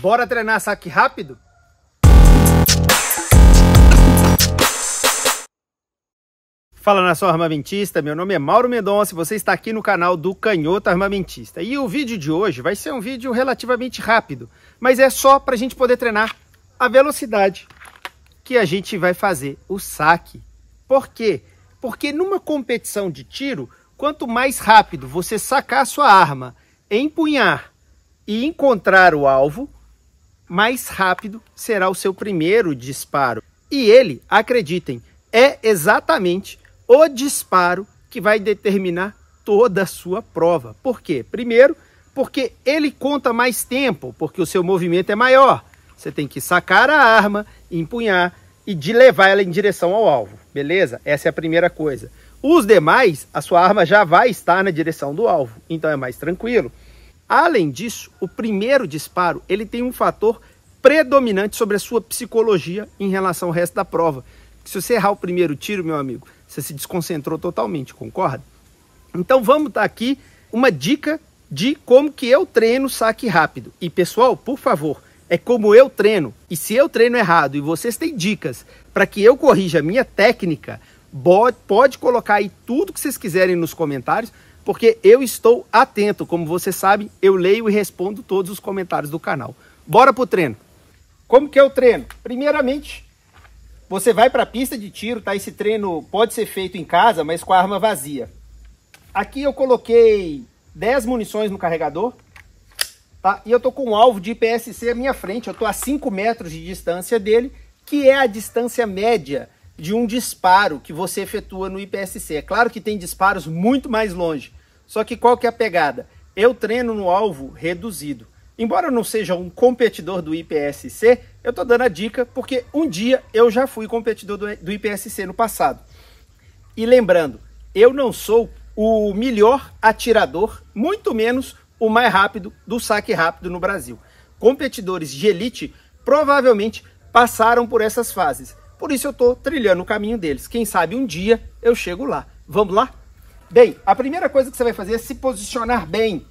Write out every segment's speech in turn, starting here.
Bora treinar saque rápido? Fala nação armamentista, meu nome é Mauro Mendonça e você está aqui no canal do Canhoto Armamentista. E o vídeo de hoje vai ser um vídeo relativamente rápido, mas é só para a gente poder treinar a velocidade que a gente vai fazer o saque. Por quê? Porque numa competição de tiro, quanto mais rápido você sacar sua arma, empunhar e encontrar o alvo, mais rápido será o seu primeiro disparo. E ele, acreditem, é exatamente o disparo que vai determinar toda a sua prova. Por quê? Primeiro, porque ele conta mais tempo, porque o seu movimento é maior. Você tem que sacar a arma, empunhar e de levar ela em direção ao alvo, beleza? Essa é a primeira coisa. Os demais, a sua arma já vai estar na direção do alvo, então é mais tranquilo. Além disso, o primeiro disparo ele tem um fator predominante sobre a sua psicologia em relação ao resto da prova. Se você errar o primeiro tiro, meu amigo, você se desconcentrou totalmente, concorda? Então vamos estar aqui uma dica de como que eu treino saque rápido. E pessoal, por favor, é como eu treino. E se eu treino errado e vocês têm dicas para que eu corrija a minha técnica, pode colocar aí tudo que vocês quiserem nos comentários, porque eu estou atento. Como vocês sabem, eu leio e respondo todos os comentários do canal. Bora pro treino! Como que é o treino? Primeiramente, você vai para a pista de tiro, tá? Esse treino pode ser feito em casa, mas com a arma vazia. Aqui eu coloquei 10 munições no carregador, tá? E eu tô com um alvo de IPSC à minha frente, eu tô a 5 metros de distância dele, que é a distância média de um disparo que você efetua no IPSC. É claro que tem disparos muito mais longe, só que qual que é a pegada? Eu treino no alvo reduzido. Embora eu não seja um competidor do IPSC, eu tô dando a dica porque um dia eu já fui competidor do, IPSC no passado. E lembrando, eu não sou o melhor atirador, muito menos o mais rápido do saque rápido no Brasil. Competidores de elite provavelmente passaram por essas fases. Por isso eu tô trilhando o caminho deles. Quem sabe um dia eu chego lá. Vamos lá? Bem, a primeira coisa que você vai fazer é se posicionar bem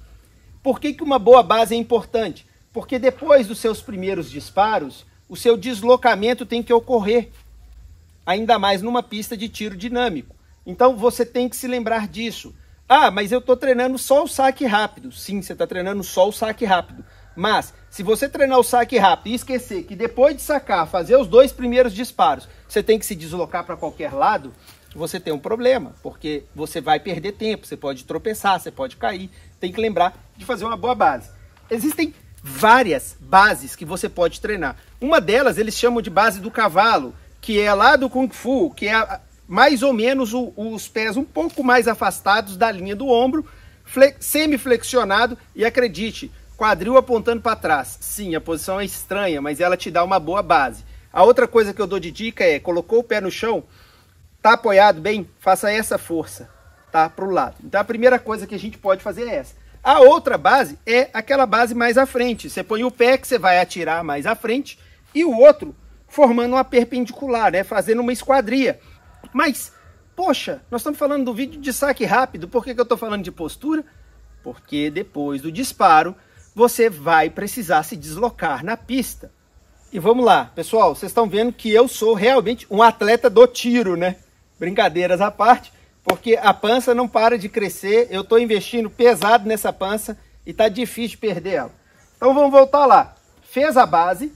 por que, que uma boa base é importante? Porque depois dos seus primeiros disparos, o seu deslocamento tem que ocorrer, ainda mais numa pista de tiro dinâmico. Então você tem que se lembrar disso. Ah, mas eu estou treinando só o saque rápido. Sim, você está treinando só o saque rápido. Mas se você treinar o saque rápido e esquecer que depois de sacar, fazer os dois primeiros disparos, você tem que se deslocar para qualquer lado, você tem um problema, porque você vai perder tempo, você pode tropeçar, você pode cair. Tem que lembrar de fazer uma boa base. Existem várias bases que você pode treinar. Uma delas eles chamam de base do cavalo, que é lá do Kung Fu, que é mais ou menos o, os pés um pouco mais afastados da linha do ombro, semi-flexionado e acredite, quadril apontando para trás. Sim, a posição é estranha, mas ela te dá uma boa base. A outra coisa que eu dou de dica é, colocou o pé no chão, Tá apoiado bem? Faça essa força, tá? Para o lado. Então a primeira coisa que a gente pode fazer é essa. A outra base é aquela base mais à frente. Você põe o pé que você vai atirar mais à frente e o outro formando uma perpendicular, né? Fazendo uma esquadria. Mas, poxa, nós estamos falando do vídeo de saque rápido. Por que, que eu estou falando de postura? Porque depois do disparo, você vai precisar se deslocar na pista. E vamos lá, pessoal, vocês estão vendo que eu sou realmente um atleta do tiro, né? Brincadeiras à parte, porque a pança não para de crescer, eu estou investindo pesado nessa pança e está difícil perder ela. Então vamos voltar lá. Fez a base,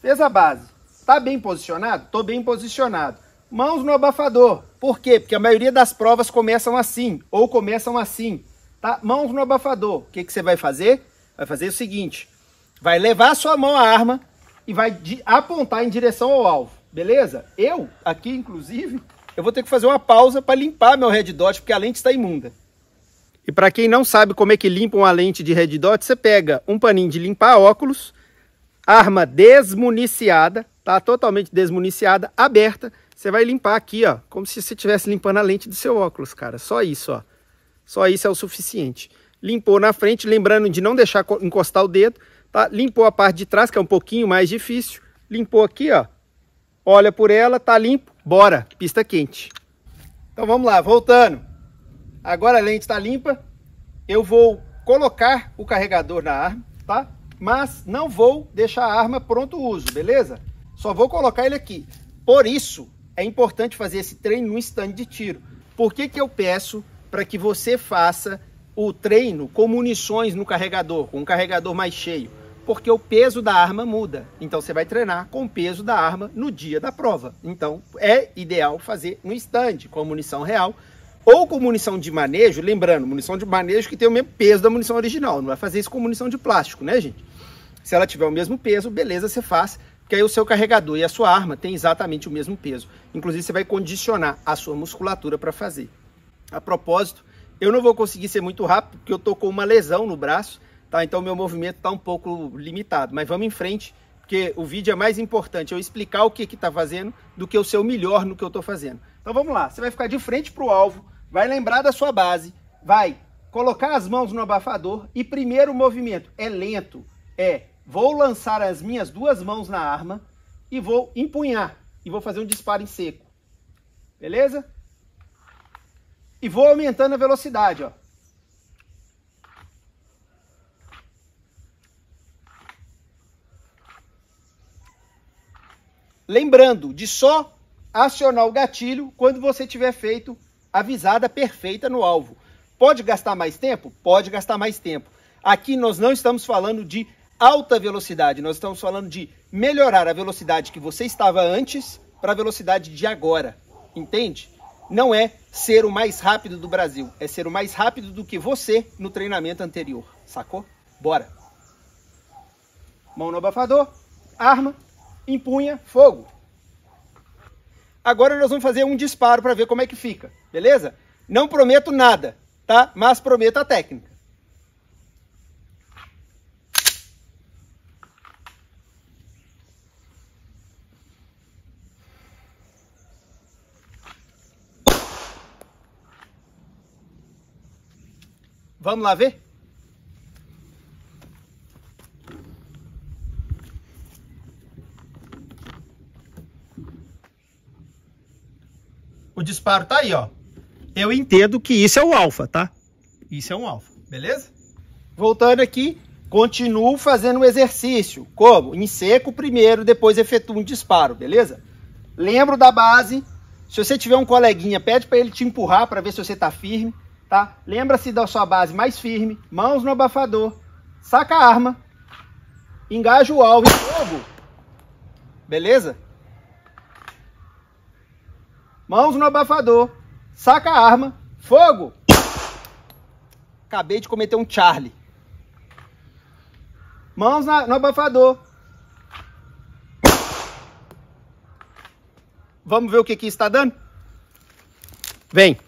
fez a base. Está bem posicionado? Estou bem posicionado. Mãos no abafador. Por quê? Porque a maioria das provas começam assim, ou começam assim. Tá? Mãos no abafador. O que, que você vai fazer? Vai fazer o seguinte. Vai levar a sua mão à arma e vai apontar em direção ao alvo. Beleza? Eu, aqui inclusive, eu vou ter que fazer uma pausa para limpar meu red dot, porque a lente está imunda. E para quem não sabe como é que limpa uma lente de red dot, você pega um paninho de limpar óculos, arma desmuniciada, tá totalmente desmuniciada, aberta, você vai limpar aqui, ó, como se você estivesse limpando a lente do seu óculos, cara. Só isso, ó. Só isso é o suficiente. Limpou na frente, lembrando de não deixar encostar o dedo, tá? Limpou a parte de trás, que é um pouquinho mais difícil. Limpou aqui, ó. Olha por ela, tá limpo Bora, pista quente. Então vamos lá, voltando. Agora a lente está limpa. Eu vou colocar o carregador na arma, tá? Mas não vou deixar a arma pronto uso, beleza? Só vou colocar ele aqui. Por isso, é importante fazer esse treino no stand de tiro. Por que, que eu peço para que você faça o treino com munições no carregador, com um carregador mais cheio? porque o peso da arma muda. Então você vai treinar com o peso da arma no dia da prova. Então é ideal fazer no stand com a munição real ou com munição de manejo, lembrando, munição de manejo que tem o mesmo peso da munição original, não vai fazer isso com munição de plástico, né, gente? Se ela tiver o mesmo peso, beleza, você faz, porque aí o seu carregador e a sua arma têm exatamente o mesmo peso. Inclusive, você vai condicionar a sua musculatura para fazer. A propósito, eu não vou conseguir ser muito rápido, porque eu tô com uma lesão no braço, tá? Então meu movimento está um pouco limitado, mas vamos em frente, porque o vídeo é mais importante eu explicar o que que tá fazendo do que eu ser o melhor no que eu estou fazendo. Então vamos lá, você vai ficar de frente para o alvo, vai lembrar da sua base, vai colocar as mãos no abafador e primeiro movimento é lento, é vou lançar as minhas duas mãos na arma e vou empunhar e vou fazer um disparo em seco. Beleza? E vou aumentando a velocidade, ó. Lembrando de só acionar o gatilho quando você tiver feito a visada perfeita no alvo. Pode gastar mais tempo? Pode gastar mais tempo. Aqui nós não estamos falando de alta velocidade, nós estamos falando de melhorar a velocidade que você estava antes para a velocidade de agora. Entende? Não é ser o mais rápido do Brasil, é ser o mais rápido do que você no treinamento anterior. Sacou? Bora! Mão no abafador, arma, Empunha fogo. Agora nós vamos fazer um disparo para ver como é que fica, beleza? Não prometo nada, tá? Mas prometo a técnica. Vamos lá ver? disparo tá aí, ó. Eu entendo que isso é um alfa, tá? Isso é um alfa, beleza? Voltando aqui, continuo fazendo o exercício. Como? Em seco primeiro, depois efetuo um disparo, beleza? Lembro da base. Se você tiver um coleguinha, pede para ele te empurrar para ver se você tá firme, tá? Lembra-se da sua base mais firme, mãos no abafador, saca a arma, engaja o alvo e fogo, beleza? Mãos no abafador. Saca a arma. Fogo! Acabei de cometer um Charlie. Mãos na, no abafador. Vamos ver o que, que está dando? Vem.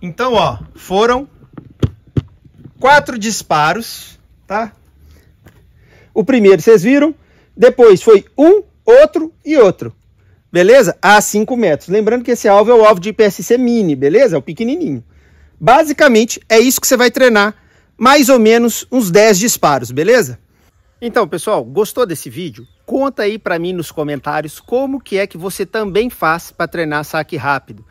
Então, ó, foram quatro disparos, tá? O primeiro, vocês viram, depois foi um, outro e outro. Beleza? A 5 metros. Lembrando que esse alvo é o alvo de IPSC mini, beleza? É o pequenininho. Basicamente, é isso que você vai treinar. Mais ou menos uns 10 disparos, beleza? Então, pessoal, gostou desse vídeo? Conta aí para mim nos comentários como que é que você também faz para treinar saque rápido.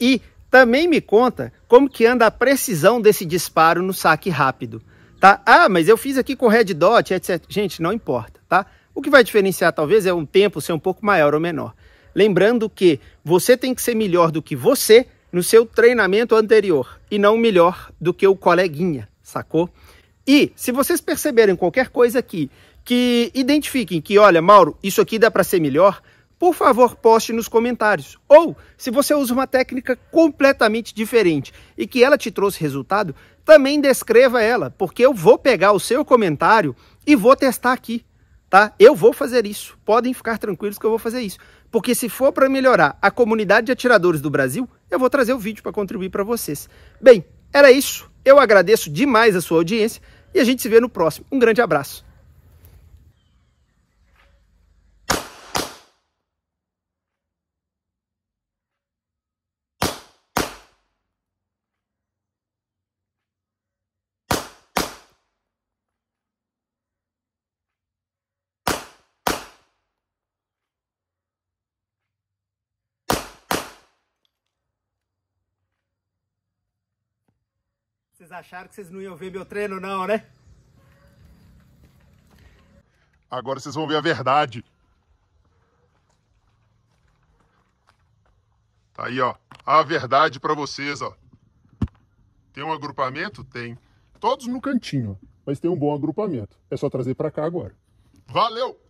E também me conta como que anda a precisão desse disparo no saque rápido, tá? Ah, mas eu fiz aqui com red dot, etc. Gente, não importa, tá? O que vai diferenciar talvez é um tempo ser um pouco maior ou menor. Lembrando que você tem que ser melhor do que você no seu treinamento anterior e não melhor do que o coleguinha, sacou? E se vocês perceberem qualquer coisa aqui que identifiquem que, olha, Mauro, isso aqui dá para ser melhor, por favor, poste nos comentários. Ou, se você usa uma técnica completamente diferente e que ela te trouxe resultado, também descreva ela, porque eu vou pegar o seu comentário e vou testar aqui tá? Eu vou fazer isso. Podem ficar tranquilos que eu vou fazer isso. Porque se for para melhorar a comunidade de atiradores do Brasil, eu vou trazer o vídeo para contribuir para vocês. Bem, era isso. Eu agradeço demais a sua audiência e a gente se vê no próximo. Um grande abraço. Vocês acharam que vocês não iam ver meu treino não, né? Agora vocês vão ver a verdade. Tá aí, ó. A verdade para vocês, ó. Tem um agrupamento? Tem. Todos no cantinho, mas tem um bom agrupamento. É só trazer para cá agora. Valeu!